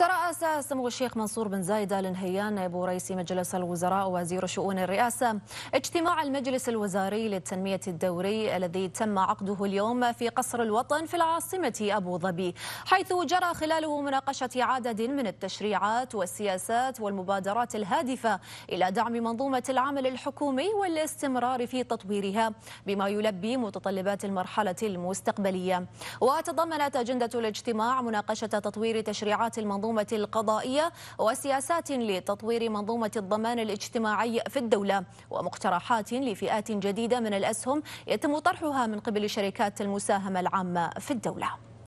ترأس سمو الشيخ منصور بن زايد آل نهيان نائب رئيس مجلس الوزراء وزير شؤون الرئاسة اجتماع المجلس الوزاري للتنمية الدوري الذي تم عقده اليوم في قصر الوطن في العاصمة أبو ظبي حيث جرى خلاله مناقشة عدد من التشريعات والسياسات والمبادرات الهادفة إلى دعم منظومة العمل الحكومي والاستمرار في تطويرها بما يلبي متطلبات المرحلة المستقبلية وتضمنت أجندة الاجتماع مناقشة تطوير تشريعات المنظومة المنظومة القضائية وسياسات لتطوير منظومة الضمان الاجتماعي في الدولة ومقترحات لفئات جديدة من الأسهم يتم طرحها من قبل شركات المساهمة العامة في الدولة